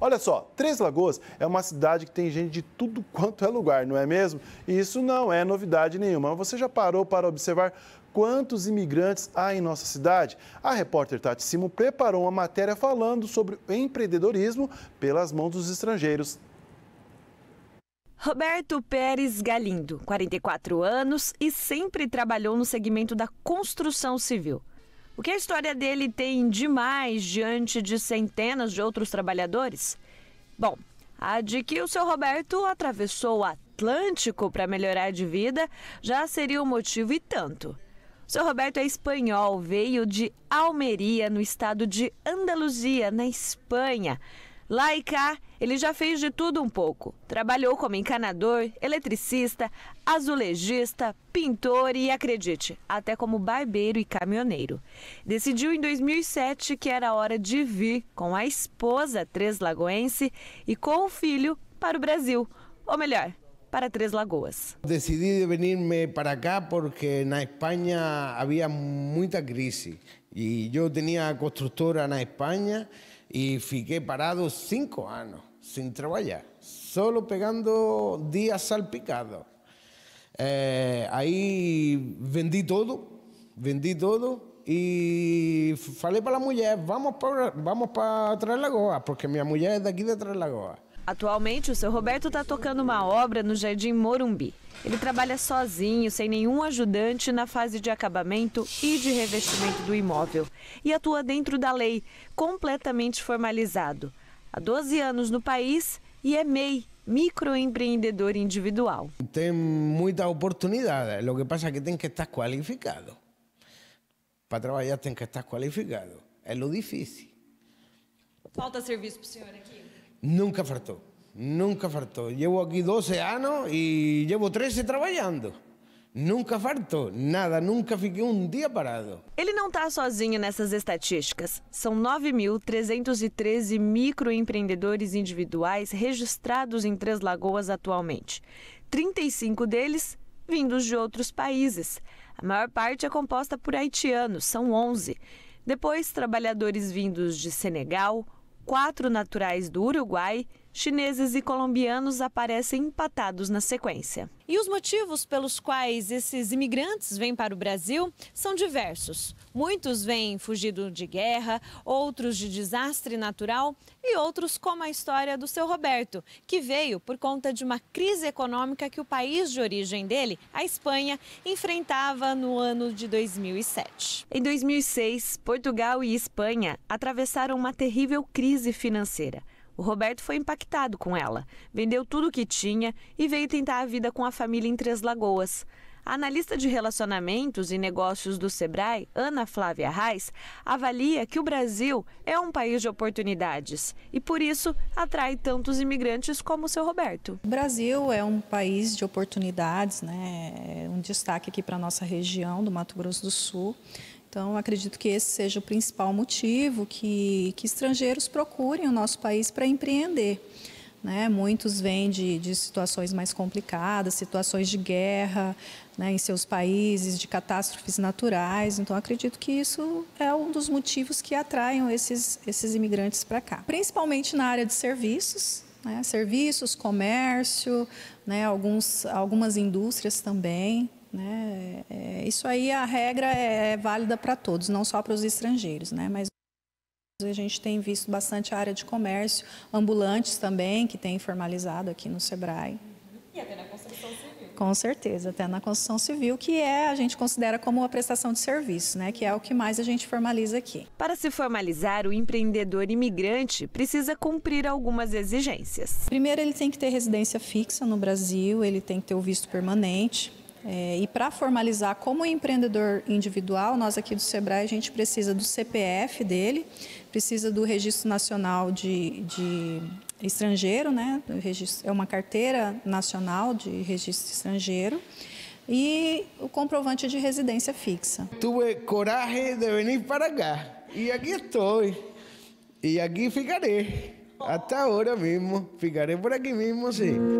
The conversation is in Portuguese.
Olha só, Três Lagoas é uma cidade que tem gente de tudo quanto é lugar, não é mesmo? E isso não é novidade nenhuma. Você já parou para observar quantos imigrantes há em nossa cidade? A repórter Tati Simo preparou uma matéria falando sobre empreendedorismo pelas mãos dos estrangeiros. Roberto Pérez Galindo, 44 anos e sempre trabalhou no segmento da construção civil. O que a história dele tem demais diante de centenas de outros trabalhadores? Bom, a de que o seu Roberto atravessou o Atlântico para melhorar de vida já seria o um motivo e tanto. O seu Roberto é espanhol, veio de Almeria, no estado de Andaluzia, na Espanha. Lá e cá, ele já fez de tudo um pouco. Trabalhou como encanador, eletricista, azulejista, pintor e, acredite, até como barbeiro e caminhoneiro. Decidiu em 2007 que era hora de vir com a esposa Treslagoense e com o filho para o Brasil. Ou melhor, para Três Lagoas. Decidi vir para cá porque na Espanha havia muita crise e eu tinha construtora na Espanha. y fiqué parado cinco años sin trabajar, solo pegando días salpicados. Eh, ahí vendí todo, vendí todo y falé para la mujer, vamos para vamos la Traslagoa, porque mi mujer es de aquí de Traslagoa. Atualmente, o seu Roberto está tocando uma obra no Jardim Morumbi. Ele trabalha sozinho, sem nenhum ajudante, na fase de acabamento e de revestimento do imóvel. E atua dentro da lei, completamente formalizado. Há 12 anos no país e é MEI, microempreendedor individual. Tem muita oportunidade, o que passa é que tem que estar qualificado. Para trabalhar tem que estar qualificado, é o difícil. Falta serviço para o senhor aqui? nunca faltou, nunca faltou. Llevo aquí 12 anos e llevo 13 trabalhando. Nunca faltou, nada, nunca fiquei um dia parado. Ele não está sozinho nessas estatísticas. São 9.313 microempreendedores individuais registrados em Três Lagoas atualmente. 35 deles vindos de outros países. A maior parte é composta por haitianos, são 11. Depois, trabalhadores vindos de Senegal, quatro naturais do Uruguai chineses e colombianos aparecem empatados na sequência. E os motivos pelos quais esses imigrantes vêm para o Brasil são diversos. Muitos vêm fugido de guerra, outros de desastre natural e outros como a história do seu Roberto, que veio por conta de uma crise econômica que o país de origem dele, a Espanha, enfrentava no ano de 2007. Em 2006, Portugal e Espanha atravessaram uma terrível crise financeira. O Roberto foi impactado com ela, vendeu tudo o que tinha e veio tentar a vida com a família em Três Lagoas. A analista de relacionamentos e negócios do Sebrae, Ana Flávia Reis, avalia que o Brasil é um país de oportunidades e, por isso, atrai tantos imigrantes como o seu Roberto. O Brasil é um país de oportunidades, né? É um destaque aqui para a nossa região do Mato Grosso do Sul. Então, acredito que esse seja o principal motivo que, que estrangeiros procurem o nosso país para empreender. Né? Muitos vêm de, de, situações mais complicadas, situações de guerra né, em seus países, de catástrofes naturais. Então, acredito que isso é um dos motivos que atraem esses, esses imigrantes para cá. Principalmente na área de serviços, né? serviços, comércio, né? alguns, algumas indústrias também. Né? É, isso aí, a regra é, é válida para todos, não só para os estrangeiros, né? mas a gente tem visto bastante a área de comércio, ambulantes também, que tem formalizado aqui no SEBRAE. E até na construção civil. Com certeza, até na construção civil, que é a gente considera como uma prestação de serviço, né? Que é o que mais a gente formaliza aqui. Para se formalizar, o empreendedor imigrante precisa cumprir algumas exigências. Primeiro, ele tem que ter residência fixa no Brasil, ele tem que ter o visto permanente, é, e para formalizar como empreendedor individual, nós aqui do SEBRAE, a gente precisa do CPF dele, precisa do Registro Nacional de, de Estrangeiro, né? é uma carteira nacional de registro estrangeiro, e o comprovante de residência fixa. Tive coragem de vir para cá, e aqui estou, e aqui ficarei. Até agora mesmo, ficarei por aqui mesmo, sim.